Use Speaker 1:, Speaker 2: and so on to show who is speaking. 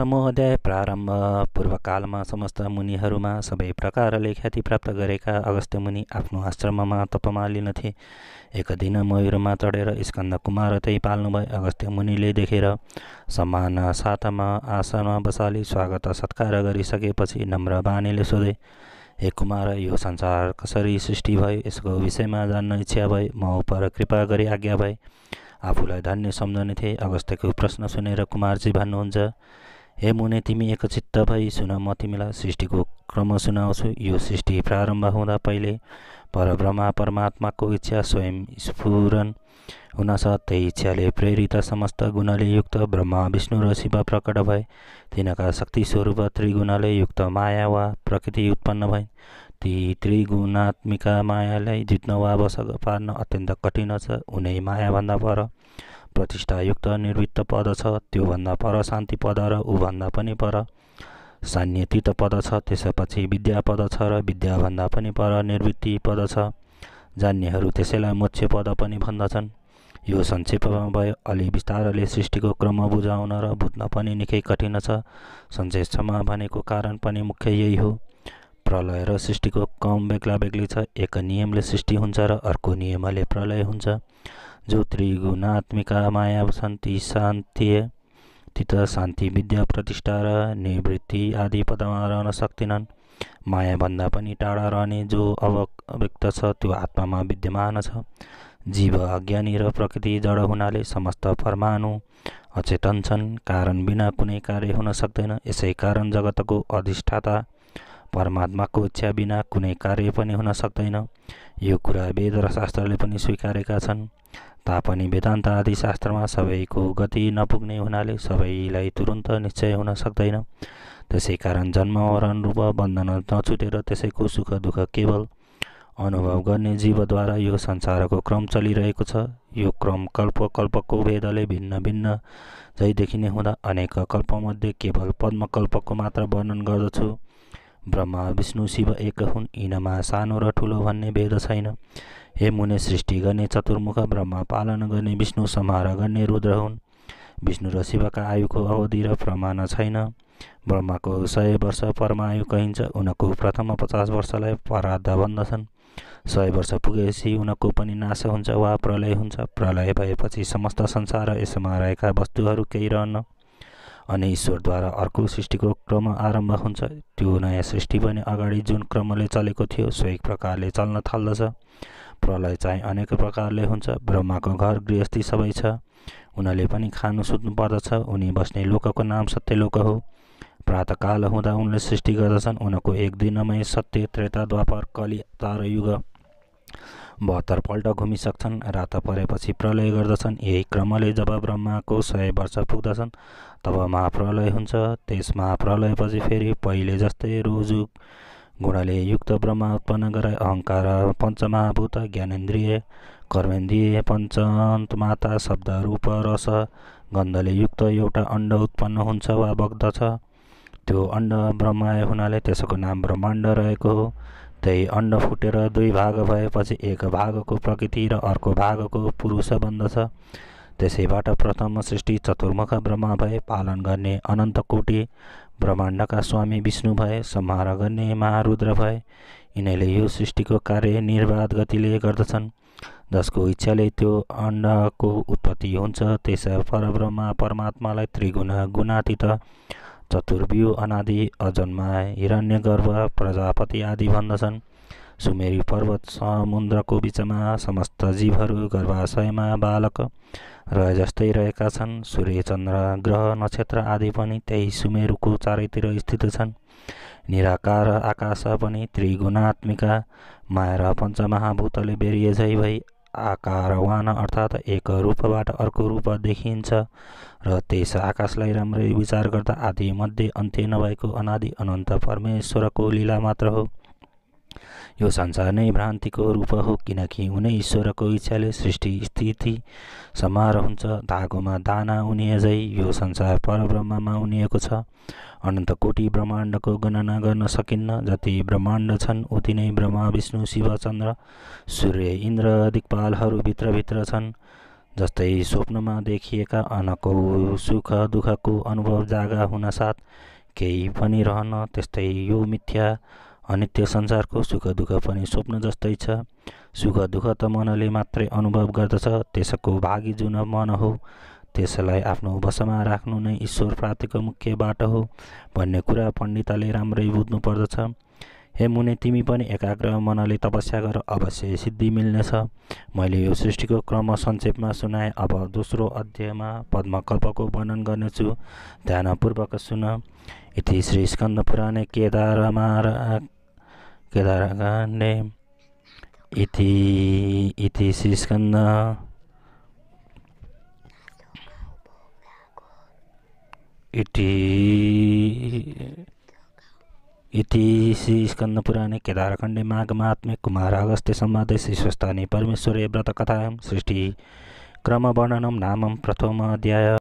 Speaker 1: अष्टमोध्याय प्रारम्भ पूर्वकालमा समस्त मुनिहरूमा सबै प्रकारले ख्याति प्राप्त गरेका अगस्त्य मुनि आफ्नो आश्रममा तपमा लिनथे एक दिन मयुरमा चढेर स्कन्द कुमार त्यही पाल्नुभयो अगस्त्य मुनिले देखेर सम्मान साथमा आसनमा बसाली स्वागत सत्कार गरिसकेपछि नम्र बानीले सोधे हे कुमार यो संसार कसरी सृष्टि भयो यसको विषयमा जान्न इच्छा भए म उप कृपा गरी आज्ञा भए आफूलाई धन्य सम्झने थिए अगस्त्यको प्रश्न सुनेर कुमारजी भन्नुहुन्छ हे मुने तिमी एकचित्त भई सुन म तिमीलाई सृष्टिको क्रम सुनाउँछु यो सृष्टि प्रारम्भ हुँदा पहिले परब्रह्मा परमात्माको इच्छा स्वयं स्फुरन हुनासाथ त्यही इच्छाले प्रेरित समस्त गुणले युक्त ब्रह्म विष्णु र शिव प्रकट भए तिनका शक्ति स्वरूप त्रिगुणले युक्त माया वा प्रकृति उत्पन्न भए ती त्रिगुणात्मिका मायालाई जित्न वा बस पार्न अत्यन्त कठिन छ उनै मायाभन्दा पर प्रतिष्ठायुक्त निर्वृत्त पद छ त्योभन्दा पर शान्ति पद र ऊभन्दा पनि पर सान्यतीत पद छ त्यसपछि विद्या पद छ र विद्याभन्दा पनि पर निर्वृत्ति पद छ जान्नेहरू त्यसैलाई मोक्ष पद पनि भन्दछन् यो संक्षेपमा भयो अलि विस्तारले सृष्टिको क्रम बुझाउन र बुझ्न पनि निकै कठिन छ संक्षेपमा भनेको कारण पनि मुख्य यही हो प्रलय र सृष्टिको क्रम बेग्ला बेग्लै छ एक नियमले सृष्टि हुन्छ र अर्को नियमले प्रलय हुन्छ जो त्रिगुणात्मिका माया सन्ति शान्ति तित शान्ति विद्या प्रतिष्ठा र निवृत्ति आदि पदमा रहन सक्दैनन् मायाभन्दा पनि टाढा रहने जो अव्यक्त छ त्यो आत्मामा विद्यमान छ जीव अज्ञानी र प्रकृति जड हुनाले समस्त परमाणु अचेतन छन् कारण बिना कुनै कार्य हुन सक्दैन यसै कारण जगतको अधिष्ठाता परमात्माको इच्छा बिना कुनै कार्य पनि हुन सक्दैन यो कुरा वेद र शास्त्रले पनि स्वीकारेका छन् तापनि वेदान्त आदि शास्त्रमा सबैको गति नपुग्ने हुनाले सबैलाई तुरुन्त निश्चय हुन सक्दैन त्यसै कारण जन्म मरण रूप बन्धन नछुटेर त्यसैको सुख दुःख केवल अनुभव गर्ने जीवद्वारा यो संसारको क्रम चलिरहेको छ यो क्रम कल्प कल्पको भेदले भिन्न भिन्न झै देखिने हुँदा अनेक कल्पमध्ये केवल पद्मकल्पको मात्र वर्णन गर्दछु ब्रह्मा विष्णु शिव एक हुन् यिनमा सानो र ठुलो भन्ने भेद छैन हे मुने सृष्टि गर्ने चतुर्मुख ब्रह्मा पालन गर्ने विष्णु संहार गर्ने रुद्र हुन् विष्णु र शिवका आयुको अवधि र प्रमाण छैन ब्रह्माको सय वर्ष परमायु कहिन्छ उनको प्रथम पचास वर्षलाई पराध भन्दछन् सय वर्ष पुगेपछि उनको पनि नाश हुन्छ वा प्रलय हुन्छ प्रलय भएपछि समस्त संसार यसमा रहेका वस्तुहरू केही रहन्न अनि ईश्वरद्वारा अर्को सृष्टिको क्रम आरम्भ हुन्छ त्यो नयाँ सृष्टि पनि अगाडि जुन क्रमले चलेको थियो सो एक प्रकारले चल्न थाल्दछ प्रलय चाहिँ अनेक प्रकारले हुन्छ ब्रह्माको घर गृहस्थी सबै छ उनीहरूले पनि खानु सुत्नु पर्दछ उनी बस्ने लोकको नाम सत्य लोक हो प्रातकाल हुँदा उनले सृष्टि गर्दछन् उनको एक दिनमै सत्य त्रेता द्वापर कलि युग बहत्तर बहत्तरपल्ट घुमिसक्छन् रात परेपछि प्रलय गर्दछन् यही क्रमले जब ब्रह्माको सय वर्ष पुग्दछन् तब महाप्रलय हुन्छ त्यस महाप्रलयपछि फेरि पहिले जस्तै रोजु गुणाले युक्त ब्रह्म उत्पन्न गरे अहङ्कार पञ्चमहाभूत ज्ञानेन्द्रिय कर्मेन्द्रिय माता शब्द रूप रस गन्धले युक्त एउटा अण्ड उत्पन्न हुन्छ वा बग्दछ त्यो अण्ड ब्रह्माय हुनाले त्यसको नाम ब्रह्माण्ड रहेको हो त्यही अन्न फुटेर दुई भाग भएपछि एक भागको प्रकृति र अर्को भागको पुरुष बन्दछ त्यसैबाट प्रथम सृष्टि चतुर्मुख ब्रह्मा भए पालन गर्ने अनन्तकोटी ब्रह्माण्डका स्वामी विष्णु भए संहार गर्ने महारुद्र भए यिनैले यो सृष्टिको कार्य निर्वाध गतिले गर्दछन् जसको इच्छाले त्यो अण्डको उत्पत्ति हुन्छ त्यस परब्रह्मा परमात्मालाई त्रिगुण गुणातीत चतुर्व्यु अनादि अजन्मा हिरण्य हिरण्यगर्भ प्रजापति आदि भन्दछन् सुमेरी पर्वत समुद्रको बिचमा समस्त जीवहरू गर्भाशयमा बालक रहे जस्तै रहेका छन् सूर्य चन्द्र ग्रह नक्षत्र आदि पनि त्यही सुमेरुको चारैतिर स्थित छन् निराकार आकाश पनि त्रिगुणात्मिका माया र पञ्चमहाभूतले बेरिएझै भई आकारवान वान अर्थात् एक रूपबाट अर्को रूप देखिन्छ र त्यस आकाशलाई राम्ररी विचार गर्दा आदि मध्य अन्त्य नभएको अनादि अनन्त परमेश्वरको लीला मात्र हो यो संसार नै भ्रान्तिको रूप हो किनकि उनै ईश्वरको इच्छाले सृष्टि स्थिति हुन्छ धागोमा दाना उनी अझै यो संसार परब्रह्ममा उनिएको छ अनन्त कोटि ब्रह्माण्डको गणना गर्न सकिन्न जति ब्रह्माण्ड छन् उति नै ब्रह्मा विष्णु शिवचन्द्र सूर्य इन्द्र दिक्पालहरू भित्रभित्र छन् जस्तै स्वप्नमा देखिएका अनको सुख दुःखको अनुभव जागा हुनसाथ केही पनि रहन त्यस्तै यो मिथ्या अनित्य संसारको सुख दुःख पनि स्वप्न जस्तै छ सुख दुःख त मनले मात्रै अनुभव गर्दछ त्यसको भागी जुन मन हो त्यसलाई आफ्नो वशमा राख्नु नै ईश्वर प्राप्तिको मुख्य बाटो हो भन्ने कुरा पण्डितले राम्रै बुझ्नुपर्दछ हे मुने तिमी पनि एकाग्र मनले तपस्या गर अवश्य सिद्धि मिल्नेछ मैले यो सृष्टिको क्रम संक्षेपमा सुनाएँ अब दोस्रो अध्यायमा पद्मकल्पको वर्णन गर्नेछु ध्यानपूर्वक सुन यति श्री स्कन्द पुराणे केदारमा kedatanganne iti iti siskanna इति इति श्री स्कंदपुराणे केदारखंडे माघमात्मे कुमारागस्ते संवाद श्रीस्वस्थाने परमेश्वरे व्रतकथायां सृष्टि क्रमवर्णनं नामं प्रथमाध्याय